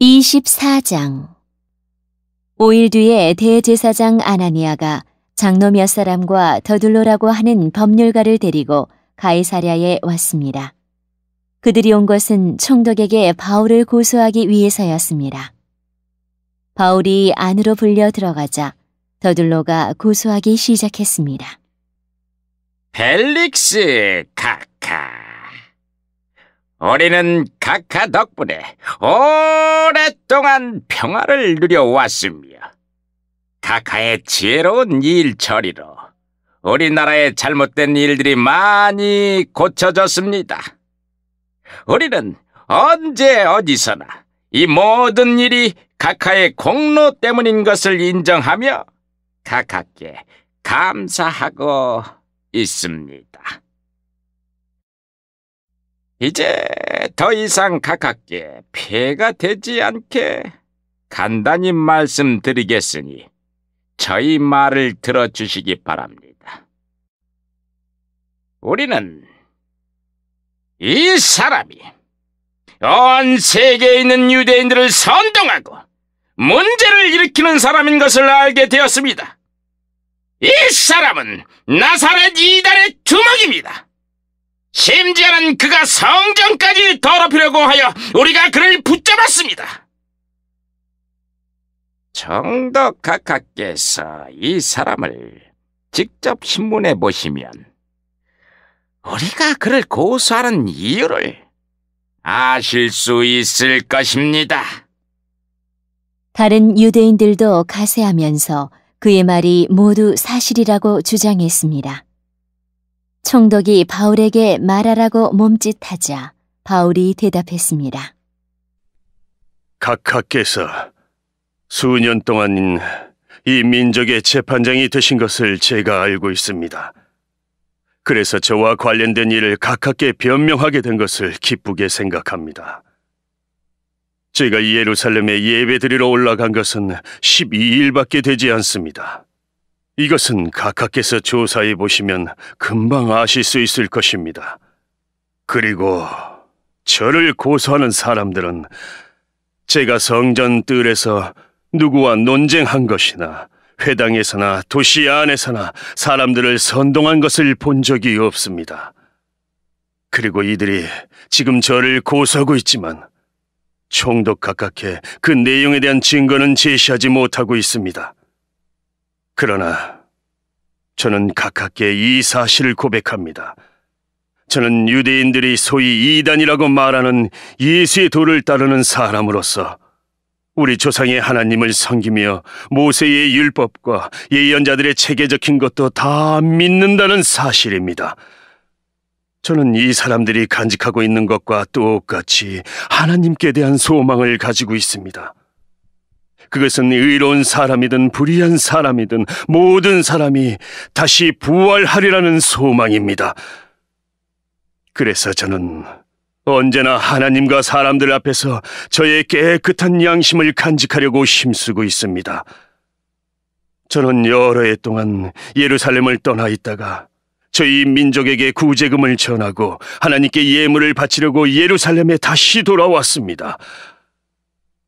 24장 5일 뒤에 대제사장 아나니아가 장로 몇 사람과 더둘러라고 하는 법률가를 데리고 가이사랴에 왔습니다. 그들이 온 것은 총독에게 바울을 고소하기 위해서였습니다. 바울이 안으로 불려 들어가자 더둘러가 고소하기 시작했습니다. 벨릭스 카카 우리는 각하 덕분에 오랫동안 평화를 누려왔으며 각하의 지혜로운 일 처리로 우리나라의 잘못된 일들이 많이 고쳐졌습니다. 우리는 언제 어디서나 이 모든 일이 각하의 공로 때문인 것을 인정하며 각하께 감사하고 있습니다. 이제 더 이상 가깝게 피해가 되지 않게 간단히 말씀드리겠으니 저희 말을 들어주시기 바랍니다. 우리는 이 사람이 온 세계에 있는 유대인들을 선동하고 문제를 일으키는 사람인 것을 알게 되었습니다. 이 사람은 나사렛 이단의 주먹입니다. 심지어는 그가 성전까지 더럽히려고 하여 우리가 그를 붙잡았습니다. 정덕 각하께서 이 사람을 직접 신문에 보시면 우리가 그를 고소하는 이유를 아실 수 있을 것입니다. 다른 유대인들도 가세하면서 그의 말이 모두 사실이라고 주장했습니다. 총독이 바울에게 말하라고 몸짓하자 바울이 대답했습니다. 각하께서 수년 동안 이 민족의 재판장이 되신 것을 제가 알고 있습니다. 그래서 저와 관련된 일을 각하께 변명하게 된 것을 기쁘게 생각합니다. 제가 예루살렘에 예배드리러 올라간 것은 12일밖에 되지 않습니다. 이것은 각하께서 조사해 보시면 금방 아실 수 있을 것입니다. 그리고 저를 고소하는 사람들은 제가 성전 뜰에서 누구와 논쟁한 것이나 회당에서나 도시 안에서나 사람들을 선동한 것을 본 적이 없습니다. 그리고 이들이 지금 저를 고소하고 있지만 총독 각각해그 내용에 대한 증거는 제시하지 못하고 있습니다. 그러나 저는 가깝게 이 사실을 고백합니다. 저는 유대인들이 소위 이단이라고 말하는 예수의 도를 따르는 사람으로서 우리 조상의 하나님을 섬기며 모세의 율법과 예언자들의 책에 적힌 것도 다 믿는다는 사실입니다. 저는 이 사람들이 간직하고 있는 것과 똑같이 하나님께 대한 소망을 가지고 있습니다. 그것은 의로운 사람이든 불의한 사람이든 모든 사람이 다시 부활하리라는 소망입니다. 그래서 저는 언제나 하나님과 사람들 앞에서 저의 깨끗한 양심을 간직하려고 힘쓰고 있습니다. 저는 여러 해 동안 예루살렘을 떠나 있다가 저희 민족에게 구제금을 전하고 하나님께 예물을 바치려고 예루살렘에 다시 돌아왔습니다.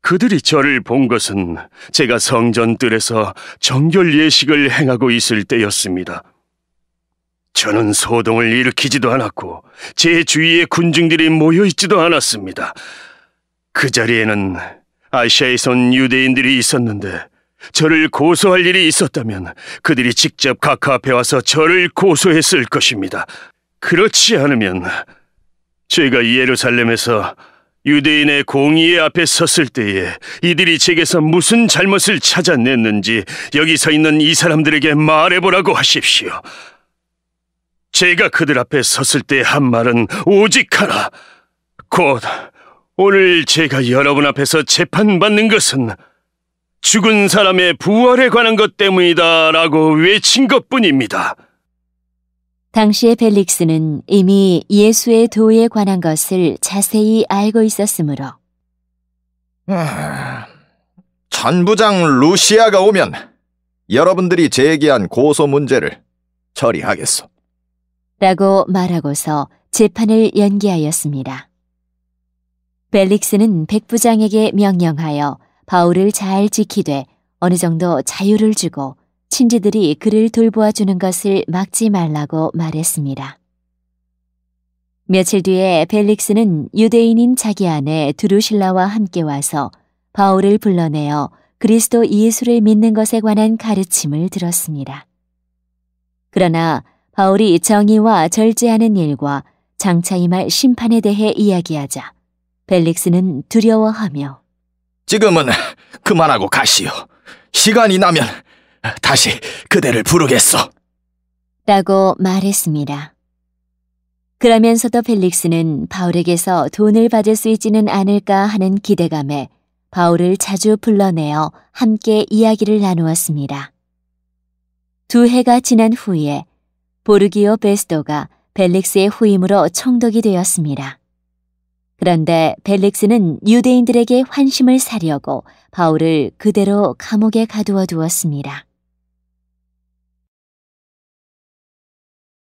그들이 저를 본 것은 제가 성전들에서 정결 예식을 행하고 있을 때였습니다. 저는 소동을 일으키지도 않았고 제 주위에 군중들이 모여 있지도 않았습니다. 그 자리에는 아시아에선 유대인들이 있었는데 저를 고소할 일이 있었다면 그들이 직접 각 앞에 와서 저를 고소했을 것입니다. 그렇지 않으면 제가 예루살렘에서 유대인의 공의의 앞에 섰을 때에 이들이 제게서 무슨 잘못을 찾아냈는지 여기서 있는 이 사람들에게 말해보라고 하십시오. 제가 그들 앞에 섰을 때 한 말은 오직 하나. 곧 오늘 제가 여러분 앞에서 재판받는 것은 죽은 사람의 부활에 관한 것 때문이다라고 외친 것 뿐입니다. 당시의 벨릭스는 이미 예수의 도에 관한 것을 자세히 알고 있었으므로 아, 전부장 루시아가 오면 여러분들이 제기한 고소 문제를 처리하겠소. 라고 말하고서 재판을 연기하였습니다. 벨릭스는 백부장에게 명령하여 바울을 잘 지키되 어느 정도 자유를 주고 친지들이 그를 돌보아 주는 것을 막지 말라고 말했습니다. 며칠 뒤에 벨릭스는 유대인인 자기 아내 두루실라와 함께 와서 바울을 불러내어 그리스도 예수를 믿는 것에 관한 가르침을 들었습니다. 그러나 바울이 정의와 절제하는 일과 장차 임할 심판에 대해 이야기하자 벨릭스는 두려워하며 지금은 그만하고 가시오. 시간이 나면 다시 그대를 부르겠소 라고 말했습니다. 그러면서도 펠릭스는 바울에게서 돈을 받을 수 있지는 않을까 하는 기대감에 바울을 자주 불러내어 함께 이야기를 나누었습니다. 두 해가 지난 후에 보르기오 베스도가 벨릭스의 후임으로 총독이 되었습니다. 그런데 벨릭스는 유대인들에게 환심을 사려고 바울을 그대로 감옥에 가두어 두었습니다.